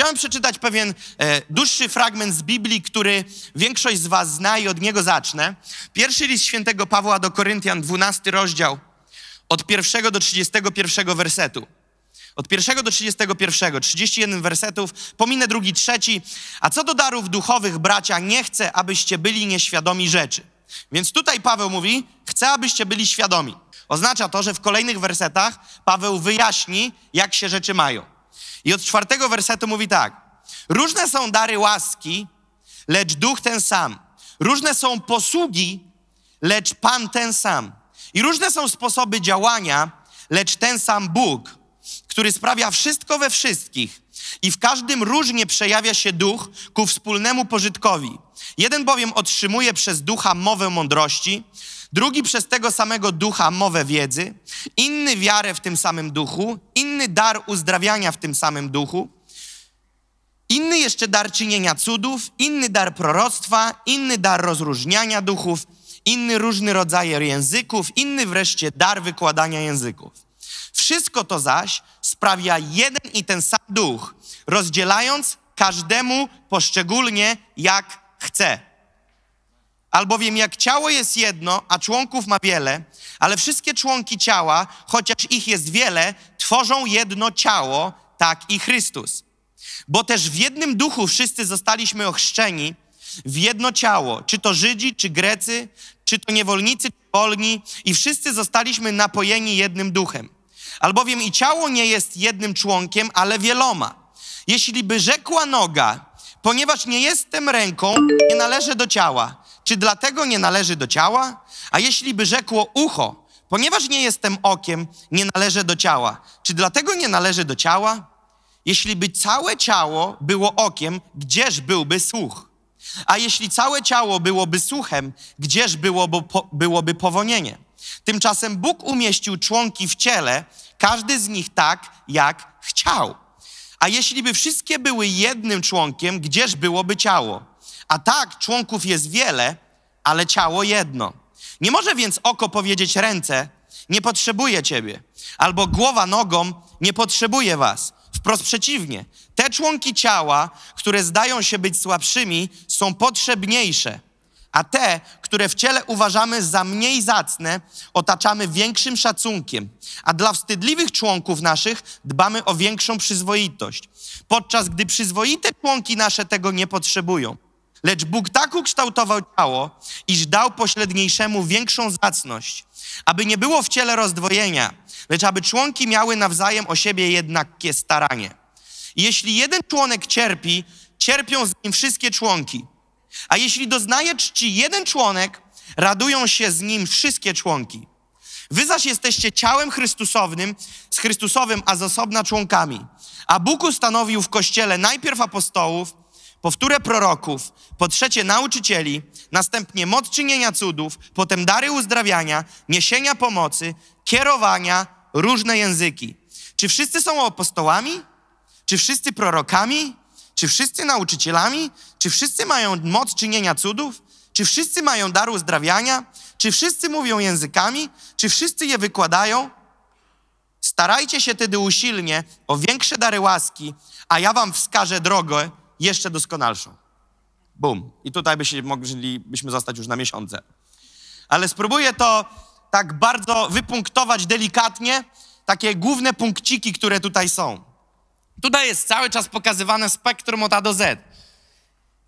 Chciałem przeczytać pewien e, dłuższy fragment z Biblii, który większość z Was zna i od niego zacznę. Pierwszy list świętego Pawła do Koryntian, 12 rozdział, od pierwszego do 31 wersetu. Od pierwszego do 31, 31 wersetów, pominę drugi, trzeci. A co do darów duchowych, bracia, nie chcę, abyście byli nieświadomi rzeczy. Więc tutaj Paweł mówi, chcę, abyście byli świadomi. Oznacza to, że w kolejnych wersetach Paweł wyjaśni, jak się rzeczy mają. I od czwartego wersetu mówi tak. Różne są dary łaski, lecz duch ten sam. Różne są posługi, lecz Pan ten sam. I różne są sposoby działania, lecz ten sam Bóg, który sprawia wszystko we wszystkich. I w każdym różnie przejawia się duch ku wspólnemu pożytkowi. Jeden bowiem otrzymuje przez ducha mowę mądrości, drugi przez tego samego ducha mowę wiedzy, inny wiarę w tym samym duchu, inny dar uzdrawiania w tym samym duchu, inny jeszcze dar czynienia cudów, inny dar proroctwa, inny dar rozróżniania duchów, inny różny rodzaje języków, inny wreszcie dar wykładania języków. Wszystko to zaś sprawia jeden i ten sam duch, rozdzielając każdemu poszczególnie jak chce. Albowiem jak ciało jest jedno, a członków ma wiele, ale wszystkie członki ciała, chociaż ich jest wiele, tworzą jedno ciało, tak i Chrystus. Bo też w jednym duchu wszyscy zostaliśmy ochrzczeni w jedno ciało, czy to Żydzi, czy Grecy, czy to niewolnicy, czy wolni, i wszyscy zostaliśmy napojeni jednym duchem. Albowiem i ciało nie jest jednym członkiem, ale wieloma. Jeśli by rzekła noga, ponieważ nie jestem ręką, nie należę do ciała, czy dlatego nie należy do ciała? A jeśli by rzekło ucho, ponieważ nie jestem okiem, nie należę do ciała. Czy dlatego nie należy do ciała? Jeśli by całe ciało było okiem, gdzież byłby słuch? A jeśli całe ciało byłoby słuchem, gdzież byłoby, po, byłoby powonienie? Tymczasem Bóg umieścił członki w ciele, każdy z nich tak, jak chciał. A jeśli by wszystkie były jednym członkiem, gdzież byłoby ciało? A tak członków jest wiele, ale ciało jedno. Nie może więc oko powiedzieć ręce, nie potrzebuje ciebie, albo głowa nogą nie potrzebuje was. Wprost przeciwnie, te członki ciała, które zdają się być słabszymi, są potrzebniejsze, a te, które w ciele uważamy za mniej zacne, otaczamy większym szacunkiem, a dla wstydliwych członków naszych dbamy o większą przyzwoitość, podczas gdy przyzwoite członki nasze tego nie potrzebują. Lecz Bóg tak ukształtował ciało, iż dał pośredniejszemu większą zacność, aby nie było w ciele rozdwojenia, lecz aby członki miały nawzajem o siebie jednakie staranie. Jeśli jeden członek cierpi, cierpią z nim wszystkie członki. A jeśli doznaje czci jeden członek, radują się z nim wszystkie członki. Wy zaś jesteście ciałem Chrystusowym, z Chrystusowym, a z osobna członkami. A Bóg ustanowił w Kościele najpierw apostołów, powtórę proroków, po trzecie nauczycieli, następnie moc czynienia cudów, potem dary uzdrawiania, niesienia pomocy, kierowania, różne języki. Czy wszyscy są apostołami? Czy wszyscy prorokami? Czy wszyscy nauczycielami? Czy wszyscy mają moc czynienia cudów? Czy wszyscy mają dar uzdrawiania? Czy wszyscy mówią językami? Czy wszyscy je wykładają? Starajcie się tedy usilnie o większe dary łaski, a ja wam wskażę drogę, jeszcze doskonalszą. Bum. I tutaj by się byśmy zostać już na miesiące. Ale spróbuję to tak bardzo wypunktować delikatnie, takie główne punkciki, które tutaj są. Tutaj jest cały czas pokazywane spektrum od A do Z.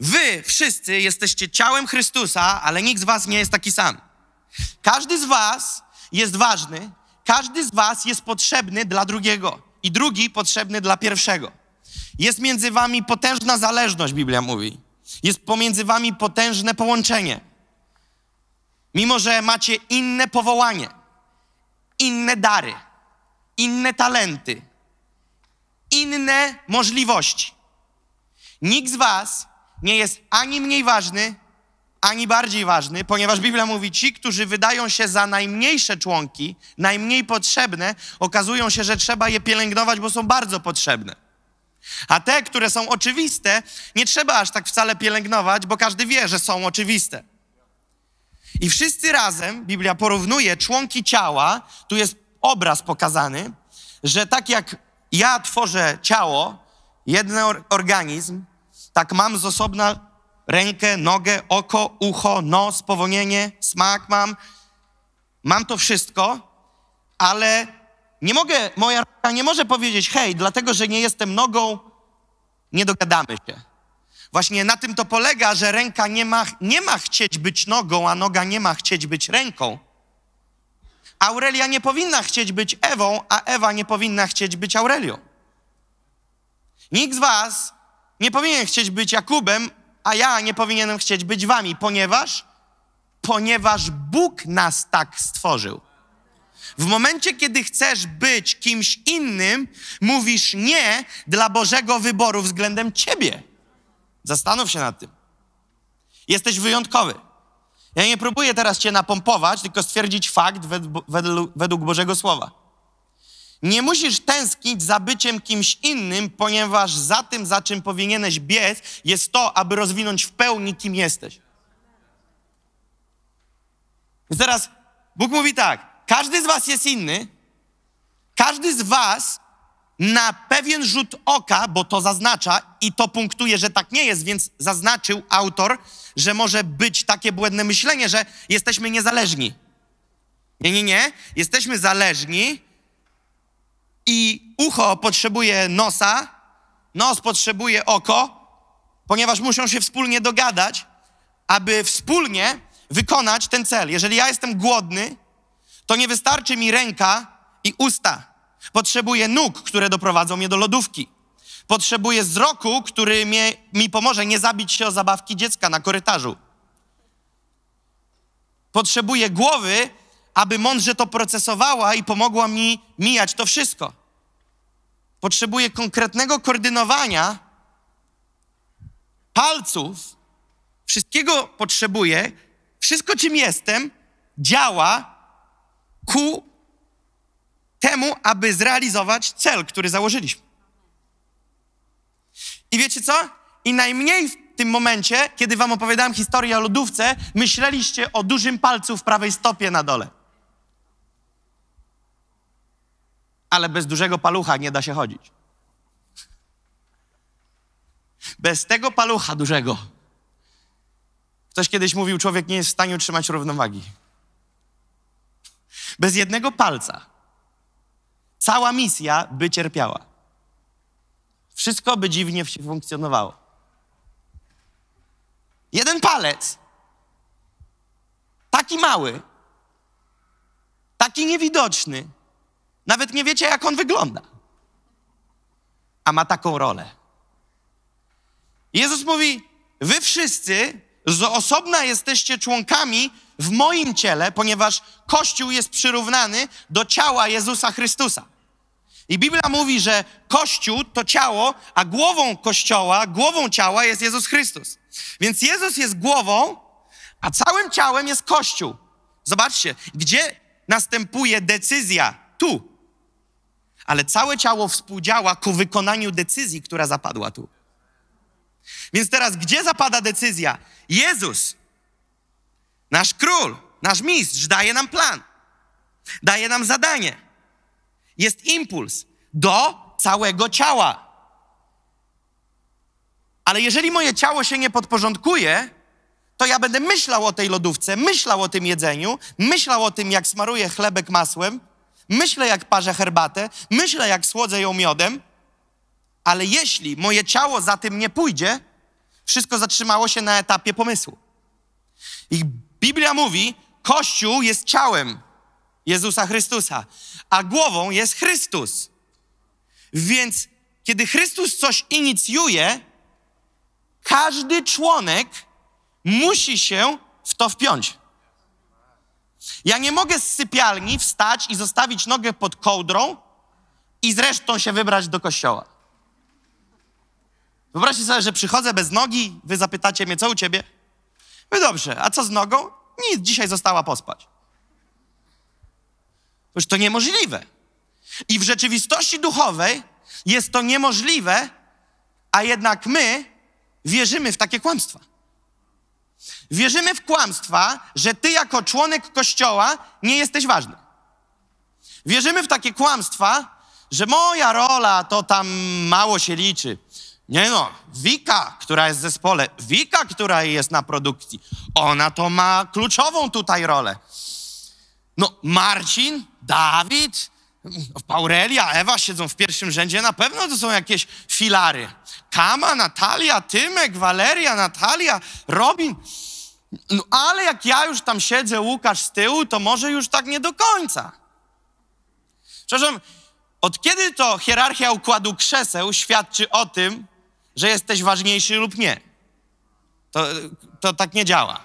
Wy wszyscy jesteście ciałem Chrystusa, ale nikt z was nie jest taki sam. Każdy z was jest ważny, każdy z was jest potrzebny dla drugiego i drugi potrzebny dla pierwszego. Jest między wami potężna zależność, Biblia mówi. Jest pomiędzy wami potężne połączenie. Mimo, że macie inne powołanie, inne dary, inne talenty, inne możliwości. Nikt z was nie jest ani mniej ważny, ani bardziej ważny, ponieważ Biblia mówi, ci, którzy wydają się za najmniejsze członki, najmniej potrzebne, okazują się, że trzeba je pielęgnować, bo są bardzo potrzebne. A te, które są oczywiste, nie trzeba aż tak wcale pielęgnować, bo każdy wie, że są oczywiste. I wszyscy razem, Biblia porównuje członki ciała, tu jest obraz pokazany, że tak jak ja tworzę ciało, jeden organizm, tak mam z osobna rękę, nogę, oko, ucho, nos, powonienie, smak mam. Mam to wszystko, ale nie mogę, moja ręka nie może powiedzieć, hej, dlatego, że nie jestem nogą, nie dogadamy się. Właśnie na tym to polega, że ręka nie ma, nie ma chcieć być nogą, a noga nie ma chcieć być ręką. Aurelia nie powinna chcieć być Ewą, a Ewa nie powinna chcieć być Aurelią. Nikt z was nie powinien chcieć być Jakubem, a ja nie powinienem chcieć być wami, ponieważ ponieważ Bóg nas tak stworzył. W momencie, kiedy chcesz być kimś innym, mówisz nie dla Bożego wyboru względem ciebie. Zastanów się nad tym. Jesteś wyjątkowy. Ja nie próbuję teraz cię napompować, tylko stwierdzić fakt według Bożego Słowa. Nie musisz tęsknić za byciem kimś innym, ponieważ za tym, za czym powinieneś biec, jest to, aby rozwinąć w pełni, kim jesteś. Więc teraz Bóg mówi tak: każdy z Was jest inny. Każdy z Was na pewien rzut oka, bo to zaznacza i to punktuje, że tak nie jest, więc zaznaczył autor, że może być takie błędne myślenie, że jesteśmy niezależni. Nie, nie, nie. Jesteśmy zależni i ucho potrzebuje nosa, nos potrzebuje oko, ponieważ muszą się wspólnie dogadać, aby wspólnie wykonać ten cel. Jeżeli ja jestem głodny, to nie wystarczy mi ręka i usta. Potrzebuję nóg, które doprowadzą mnie do lodówki. Potrzebuję wzroku, który mnie, mi pomoże nie zabić się o zabawki dziecka na korytarzu. Potrzebuję głowy, aby mądrze to procesowała i pomogła mi mijać to wszystko. Potrzebuję konkretnego koordynowania palców. Wszystkiego potrzebuję. Wszystko, czym jestem, działa ku temu, aby zrealizować cel, który założyliśmy. I wiecie co? I najmniej w tym momencie, kiedy wam opowiadałem historię o lodówce, myśleliście o dużym palcu w prawej stopie na dole. Ale bez dużego palucha nie da się chodzić. Bez tego palucha dużego. Ktoś kiedyś mówił, człowiek nie jest w stanie utrzymać równowagi. Bez jednego palca. Cała misja by cierpiała. Wszystko by dziwnie funkcjonowało. Jeden palec, taki mały, taki niewidoczny, nawet nie wiecie, jak on wygląda, a ma taką rolę. Jezus mówi: Wy wszyscy że osobna jesteście członkami w moim ciele, ponieważ Kościół jest przyrównany do ciała Jezusa Chrystusa. I Biblia mówi, że Kościół to ciało, a głową Kościoła, głową ciała jest Jezus Chrystus. Więc Jezus jest głową, a całym ciałem jest Kościół. Zobaczcie, gdzie następuje decyzja? Tu. Ale całe ciało współdziała ku wykonaniu decyzji, która zapadła tu. Więc teraz gdzie zapada decyzja? Jezus, nasz król, nasz mistrz, daje nam plan, daje nam zadanie. Jest impuls do całego ciała. Ale jeżeli moje ciało się nie podporządkuje, to ja będę myślał o tej lodówce, myślał o tym jedzeniu, myślał o tym, jak smaruję chlebek masłem, myślę, jak parzę herbatę, myślę, jak słodzę ją miodem ale jeśli moje ciało za tym nie pójdzie, wszystko zatrzymało się na etapie pomysłu. I Biblia mówi, Kościół jest ciałem Jezusa Chrystusa, a głową jest Chrystus. Więc kiedy Chrystus coś inicjuje, każdy członek musi się w to wpiąć. Ja nie mogę z sypialni wstać i zostawić nogę pod kołdrą i zresztą się wybrać do kościoła. Wyobraźcie sobie, że przychodzę bez nogi, wy zapytacie mnie, co u ciebie? No dobrze, a co z nogą? Nic, dzisiaj została pospać. Już to niemożliwe. I w rzeczywistości duchowej jest to niemożliwe, a jednak my wierzymy w takie kłamstwa. Wierzymy w kłamstwa, że ty jako członek kościoła nie jesteś ważny. Wierzymy w takie kłamstwa, że moja rola to tam mało się liczy nie no, Wika, która jest w zespole, Wika, która jest na produkcji, ona to ma kluczową tutaj rolę. No, Marcin, Dawid, Paurelia, Ewa siedzą w pierwszym rzędzie, na pewno to są jakieś filary. Kama, Natalia, Tymek, Waleria, Natalia, Robin. No, ale jak ja już tam siedzę, Łukasz z tyłu, to może już tak nie do końca. Przepraszam, od kiedy to hierarchia układu krzeseł świadczy o tym, że jesteś ważniejszy lub nie. To, to tak nie działa.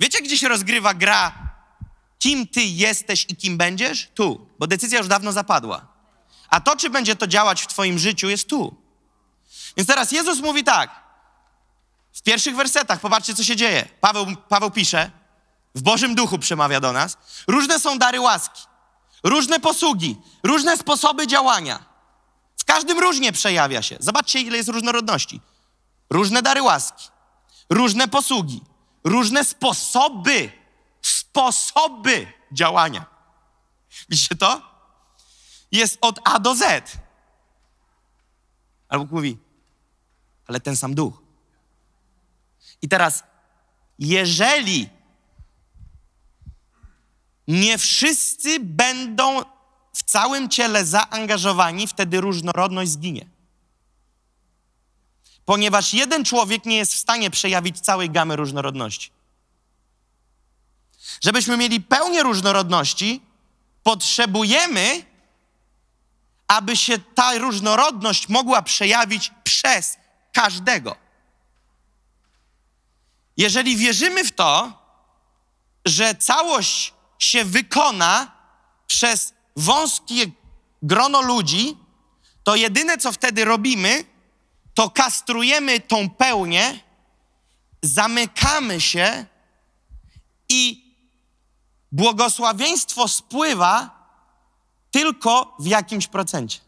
Wiecie, gdzie się rozgrywa gra, kim ty jesteś i kim będziesz? Tu, bo decyzja już dawno zapadła. A to, czy będzie to działać w twoim życiu, jest tu. Więc teraz Jezus mówi tak. W pierwszych wersetach, popatrzcie, co się dzieje. Paweł, Paweł pisze, w Bożym Duchu przemawia do nas. Różne są dary łaski, różne posługi, różne sposoby działania w każdym różnie przejawia się. Zobaczcie, ile jest różnorodności. Różne dary łaski, różne posługi, różne sposoby, sposoby działania. Widzicie to? Jest od A do Z. Albo mówi, ale ten sam duch. I teraz, jeżeli nie wszyscy będą w całym ciele zaangażowani, wtedy różnorodność zginie. Ponieważ jeden człowiek nie jest w stanie przejawić całej gamy różnorodności. Żebyśmy mieli pełnię różnorodności, potrzebujemy, aby się ta różnorodność mogła przejawić przez każdego. Jeżeli wierzymy w to, że całość się wykona przez wąskie grono ludzi, to jedyne, co wtedy robimy, to kastrujemy tą pełnię, zamykamy się i błogosławieństwo spływa tylko w jakimś procencie.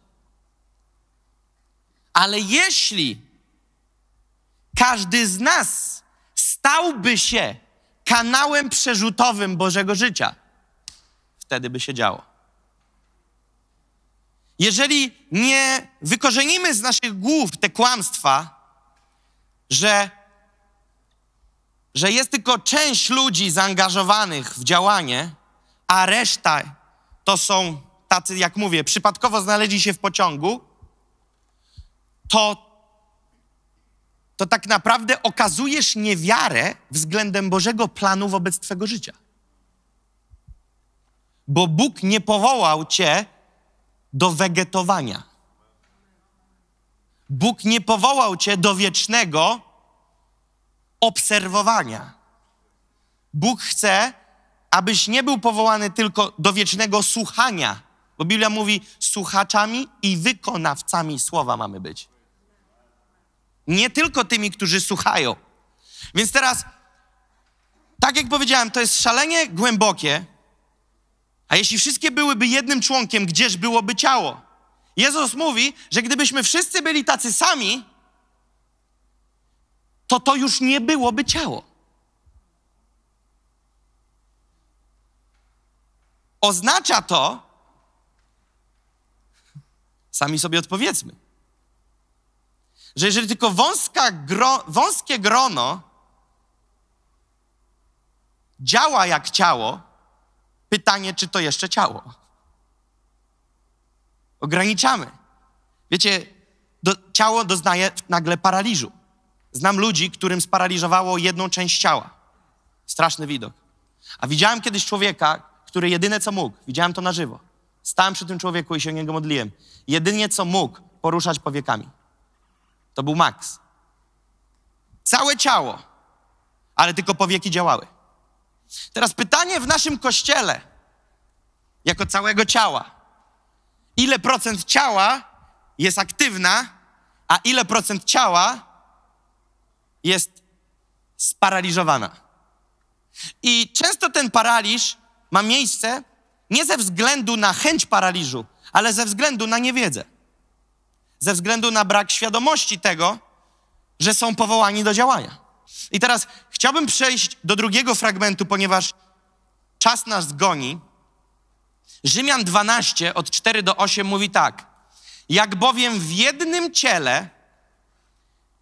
Ale jeśli każdy z nas stałby się kanałem przerzutowym Bożego życia, wtedy by się działo. Jeżeli nie wykorzenimy z naszych głów te kłamstwa, że, że jest tylko część ludzi zaangażowanych w działanie, a reszta to są tacy, jak mówię, przypadkowo znaleźli się w pociągu, to, to tak naprawdę okazujesz niewiarę względem Bożego planu wobec Twego życia. Bo Bóg nie powołał Cię do wegetowania. Bóg nie powołał cię do wiecznego obserwowania. Bóg chce, abyś nie był powołany tylko do wiecznego słuchania, bo Biblia mówi: słuchaczami i wykonawcami słowa mamy być. Nie tylko tymi, którzy słuchają. Więc teraz, tak jak powiedziałem, to jest szalenie głębokie, a jeśli wszystkie byłyby jednym członkiem, gdzież byłoby ciało? Jezus mówi, że gdybyśmy wszyscy byli tacy sami, to to już nie byłoby ciało. Oznacza to, sami sobie odpowiedzmy, że jeżeli tylko gro, wąskie grono działa jak ciało, Pytanie, czy to jeszcze ciało? Ograniczamy. Wiecie, do, ciało doznaje nagle paraliżu. Znam ludzi, którym sparaliżowało jedną część ciała. Straszny widok. A widziałem kiedyś człowieka, który jedynie co mógł, widziałem to na żywo. Stałem przy tym człowieku i się niego modliłem. Jedynie co mógł poruszać powiekami. To był Max. Całe ciało, ale tylko powieki działały. Teraz pytanie w naszym kościele, jako całego ciała. Ile procent ciała jest aktywna, a ile procent ciała jest sparaliżowana? I często ten paraliż ma miejsce nie ze względu na chęć paraliżu, ale ze względu na niewiedzę. Ze względu na brak świadomości tego, że są powołani do działania. I teraz chciałbym przejść do drugiego fragmentu, ponieważ czas nas goni. Rzymian 12 od 4 do 8 mówi tak: Jak bowiem w jednym ciele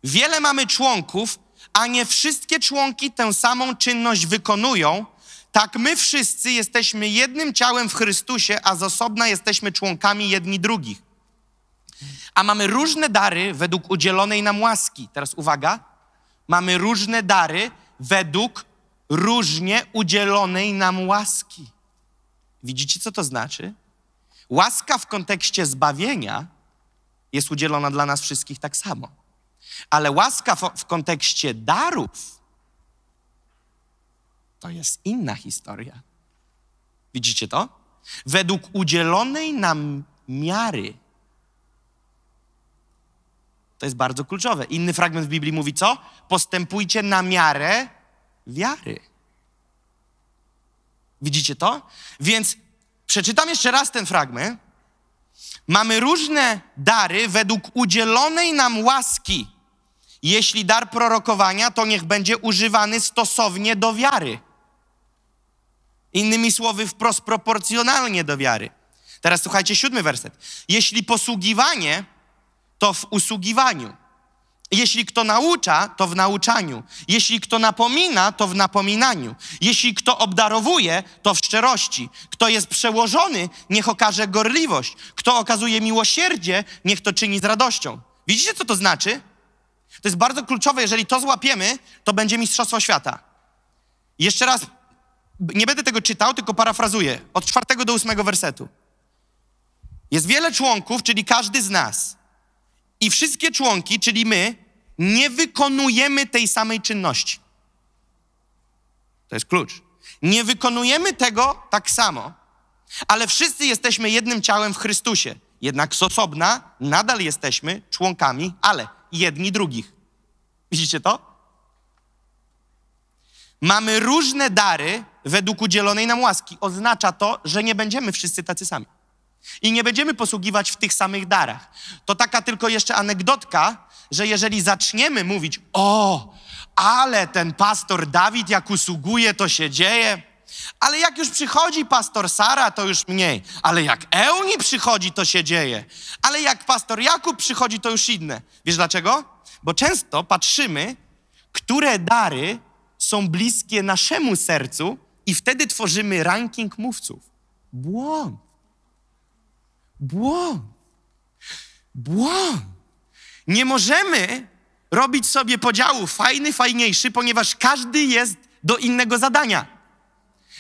wiele mamy członków, a nie wszystkie członki tę samą czynność wykonują, tak my wszyscy jesteśmy jednym ciałem w Chrystusie, a z osobna jesteśmy członkami jedni drugich. A mamy różne dary według udzielonej nam łaski. Teraz uwaga mamy różne dary według różnie udzielonej nam łaski. Widzicie, co to znaczy? Łaska w kontekście zbawienia jest udzielona dla nas wszystkich tak samo. Ale łaska w, w kontekście darów to jest inna historia. Widzicie to? Według udzielonej nam miary to jest bardzo kluczowe. Inny fragment w Biblii mówi co? Postępujcie na miarę wiary. Widzicie to? Więc przeczytam jeszcze raz ten fragment. Mamy różne dary według udzielonej nam łaski. Jeśli dar prorokowania, to niech będzie używany stosownie do wiary. Innymi słowy, wprost proporcjonalnie do wiary. Teraz słuchajcie, siódmy werset. Jeśli posługiwanie, to w usługiwaniu. Jeśli kto naucza, to w nauczaniu. Jeśli kto napomina, to w napominaniu. Jeśli kto obdarowuje, to w szczerości. Kto jest przełożony, niech okaże gorliwość. Kto okazuje miłosierdzie, niech to czyni z radością. Widzicie, co to znaczy? To jest bardzo kluczowe. Jeżeli to złapiemy, to będzie Mistrzostwo Świata. Jeszcze raz, nie będę tego czytał, tylko parafrazuję. Od czwartego do ósmego wersetu. Jest wiele członków, czyli każdy z nas – i wszystkie członki, czyli my, nie wykonujemy tej samej czynności. To jest klucz. Nie wykonujemy tego tak samo, ale wszyscy jesteśmy jednym ciałem w Chrystusie. Jednak z osobna nadal jesteśmy członkami, ale jedni drugich. Widzicie to? Mamy różne dary według udzielonej nam łaski. Oznacza to, że nie będziemy wszyscy tacy sami. I nie będziemy posługiwać w tych samych darach. To taka tylko jeszcze anegdotka, że jeżeli zaczniemy mówić, o, ale ten pastor Dawid jak usługuje, to się dzieje. Ale jak już przychodzi pastor Sara, to już mniej. Ale jak Euni przychodzi, to się dzieje. Ale jak pastor Jakub przychodzi, to już inne. Wiesz dlaczego? Bo często patrzymy, które dary są bliskie naszemu sercu i wtedy tworzymy ranking mówców. Błąd błąd. Błąd. Nie możemy robić sobie podziału fajny, fajniejszy, ponieważ każdy jest do innego zadania.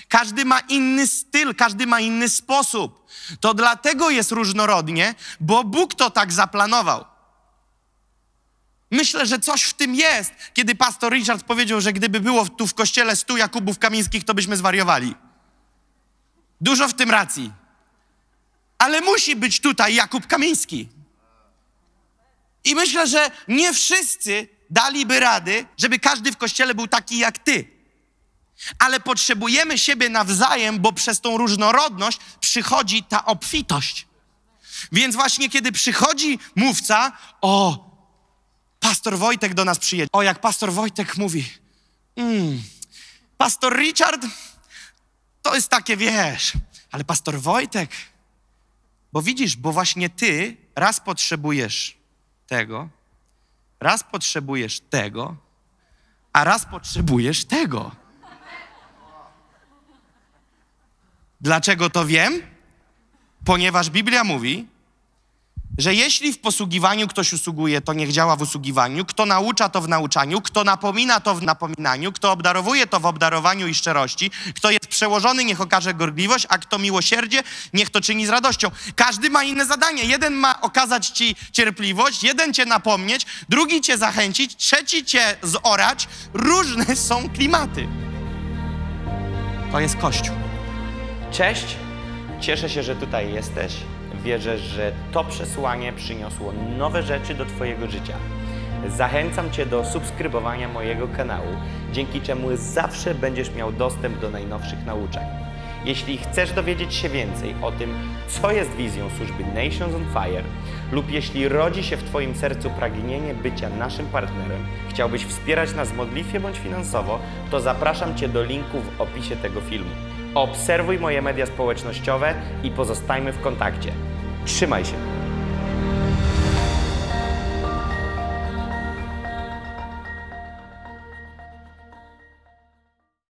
Każdy ma inny styl, każdy ma inny sposób. To dlatego jest różnorodnie, bo Bóg to tak zaplanował. Myślę, że coś w tym jest, kiedy pastor Richard powiedział, że gdyby było tu w kościele stu Jakubów Kamińskich, to byśmy zwariowali. Dużo w tym racji ale musi być tutaj Jakub Kamiński. I myślę, że nie wszyscy daliby rady, żeby każdy w kościele był taki jak ty. Ale potrzebujemy siebie nawzajem, bo przez tą różnorodność przychodzi ta obfitość. Więc właśnie kiedy przychodzi mówca, o, pastor Wojtek do nas przyjedzie. O, jak pastor Wojtek mówi, mm, pastor Richard, to jest takie, wiesz, ale pastor Wojtek, bo widzisz, bo właśnie ty raz potrzebujesz tego, raz potrzebujesz tego, a raz potrzebujesz tego. Dlaczego to wiem? Ponieważ Biblia mówi, że jeśli w posługiwaniu ktoś usługuje, to niech działa w usługiwaniu, kto naucza to w nauczaniu, kto napomina to w napominaniu, kto obdarowuje to w obdarowaniu i szczerości, kto jest przełożony, niech okaże gorliwość, a kto miłosierdzie, niech to czyni z radością. Każdy ma inne zadanie. Jeden ma okazać ci cierpliwość, jeden cię napomnieć, drugi cię zachęcić, trzeci cię zorać. Różne są klimaty. To jest Kościół. Cześć, cieszę się, że tutaj jesteś. Wierzę, że to przesłanie przyniosło nowe rzeczy do Twojego życia. Zachęcam Cię do subskrybowania mojego kanału, dzięki czemu zawsze będziesz miał dostęp do najnowszych nauczeń. Jeśli chcesz dowiedzieć się więcej o tym, co jest wizją służby Nations on Fire, lub jeśli rodzi się w Twoim sercu pragnienie bycia naszym partnerem, chciałbyś wspierać nas modlitwie bądź finansowo, to zapraszam Cię do linku w opisie tego filmu. Obserwuj moje media społecznościowe i pozostajmy w kontakcie. Trzymaj się.